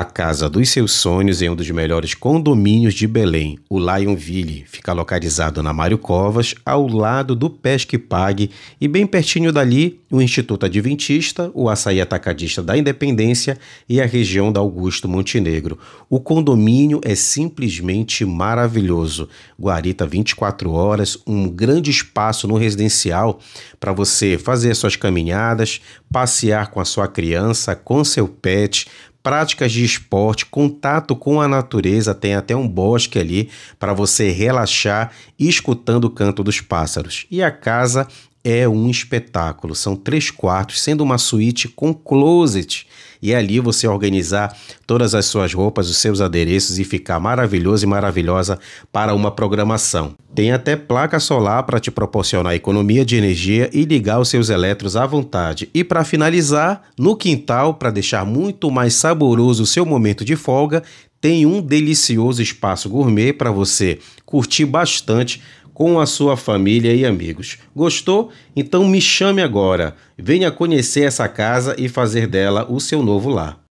a casa dos seus sonhos em um dos melhores condomínios de Belém, o Lionville, fica localizado na Mário Covas, ao lado do Pesque Pague e bem pertinho dali o Instituto Adventista, o Açaí Atacadista da Independência e a região da Augusto Montenegro. O condomínio é simplesmente maravilhoso. Guarita 24 horas, um grande espaço no residencial para você fazer suas caminhadas, passear com a sua criança, com seu pet, práticas de esporte, contato com a natureza, tem até um bosque ali para você relaxar escutando o canto dos pássaros. E a casa é um espetáculo. São três quartos, sendo uma suíte com closet. E ali você organizar todas as suas roupas, os seus adereços e ficar maravilhoso e maravilhosa para uma programação. Tem até placa solar para te proporcionar economia de energia e ligar os seus elétrons à vontade. E para finalizar, no quintal, para deixar muito mais saboroso o seu momento de folga, tem um delicioso espaço gourmet para você curtir bastante com a sua família e amigos. Gostou? Então me chame agora. Venha conhecer essa casa e fazer dela o seu novo lar.